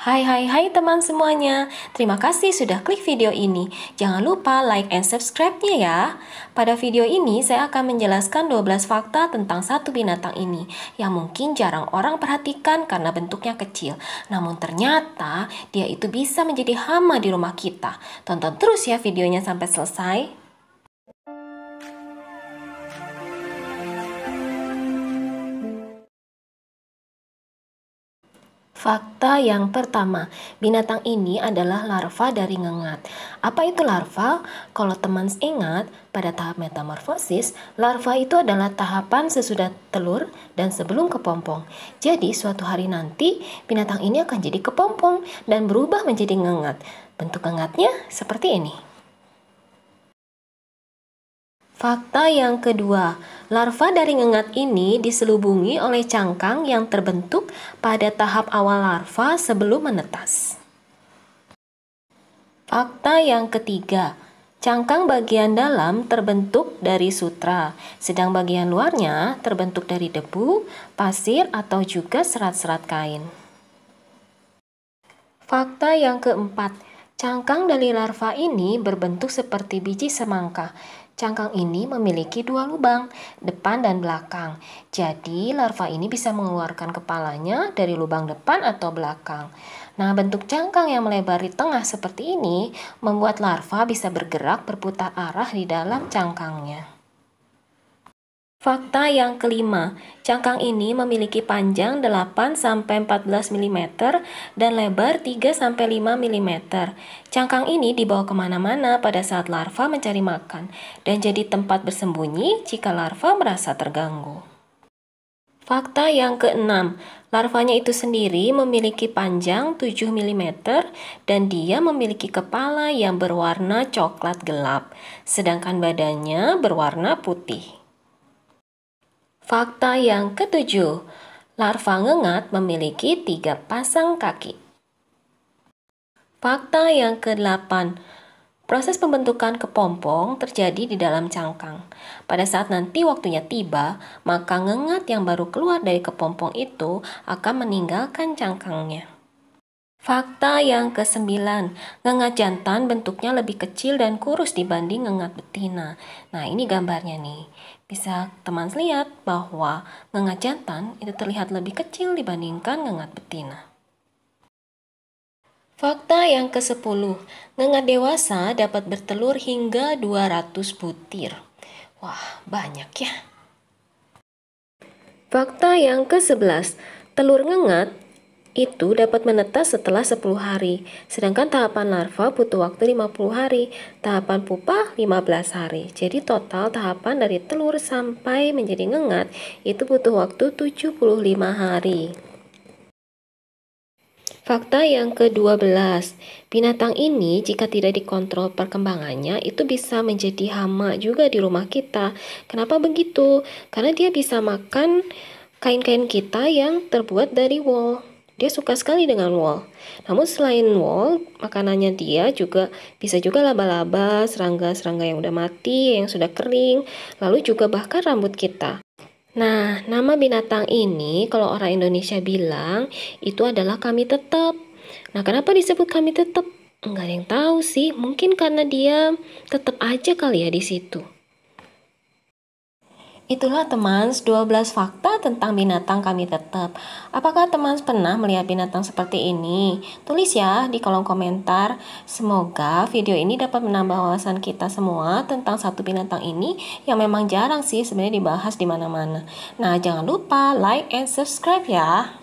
Hai hai hai teman semuanya, terima kasih sudah klik video ini. Jangan lupa like and subscribe-nya ya. Pada video ini saya akan menjelaskan 12 fakta tentang satu binatang ini yang mungkin jarang orang perhatikan karena bentuknya kecil. Namun ternyata dia itu bisa menjadi hama di rumah kita. Tonton terus ya videonya sampai selesai. Fakta yang pertama, binatang ini adalah larva dari ngengat. Apa itu larva? Kalau teman ingat, pada tahap metamorfosis, larva itu adalah tahapan sesudah telur dan sebelum kepompong. Jadi, suatu hari nanti, binatang ini akan jadi kepompong dan berubah menjadi ngengat. Bentuk ngengatnya seperti ini. Fakta yang kedua, larva dari ngengat ini diselubungi oleh cangkang yang terbentuk pada tahap awal larva sebelum menetas. Fakta yang ketiga, cangkang bagian dalam terbentuk dari sutra, sedang bagian luarnya terbentuk dari debu, pasir, atau juga serat-serat kain. Fakta yang keempat, Cangkang dari larva ini berbentuk seperti biji semangka. Cangkang ini memiliki dua lubang, depan dan belakang. Jadi, larva ini bisa mengeluarkan kepalanya dari lubang depan atau belakang. Nah, bentuk cangkang yang melebar di tengah seperti ini membuat larva bisa bergerak berputar arah di dalam cangkangnya. Fakta yang kelima, cangkang ini memiliki panjang 8-14 mm dan lebar 3-5 mm. Cangkang ini dibawa kemana-mana pada saat larva mencari makan dan jadi tempat bersembunyi jika larva merasa terganggu. Fakta yang keenam, larvanya itu sendiri memiliki panjang 7 mm dan dia memiliki kepala yang berwarna coklat gelap, sedangkan badannya berwarna putih. Fakta yang ketujuh, larva ngengat memiliki tiga pasang kaki. Fakta yang kedelapan, proses pembentukan kepompong terjadi di dalam cangkang. Pada saat nanti waktunya tiba, maka ngengat yang baru keluar dari kepompong itu akan meninggalkan cangkangnya. Fakta yang kesembilan, ngengat jantan bentuknya lebih kecil dan kurus dibanding ngengat betina. Nah, ini gambarnya nih. Bisa teman lihat bahwa ngengat jantan itu terlihat lebih kecil dibandingkan ngengat betina. Fakta yang ke-10, ngengat dewasa dapat bertelur hingga 200 butir. Wah, banyak ya. Fakta yang ke-11, telur ngengat itu dapat menetas setelah 10 hari, sedangkan tahapan larva butuh waktu 50 hari, tahapan pupa 15 hari. Jadi total tahapan dari telur sampai menjadi ngengat itu butuh waktu 75 hari. Fakta yang ke-12, binatang ini jika tidak dikontrol perkembangannya itu bisa menjadi hama juga di rumah kita. Kenapa begitu? Karena dia bisa makan kain-kain kita yang terbuat dari wol. Dia suka sekali dengan wol. Namun selain wol, makanannya dia juga bisa juga laba-laba, serangga-serangga yang udah mati, yang sudah kering, lalu juga bahkan rambut kita. Nah, nama binatang ini kalau orang Indonesia bilang itu adalah kami tetap. Nah, kenapa disebut kami tetap? Enggak ada yang tahu sih, mungkin karena dia tetap aja kali ya di situ. Itulah teman 12 fakta tentang binatang kami tetap. Apakah teman pernah melihat binatang seperti ini? Tulis ya di kolom komentar. Semoga video ini dapat menambah wawasan kita semua tentang satu binatang ini yang memang jarang sih sebenarnya dibahas di mana-mana. Nah, jangan lupa like and subscribe ya.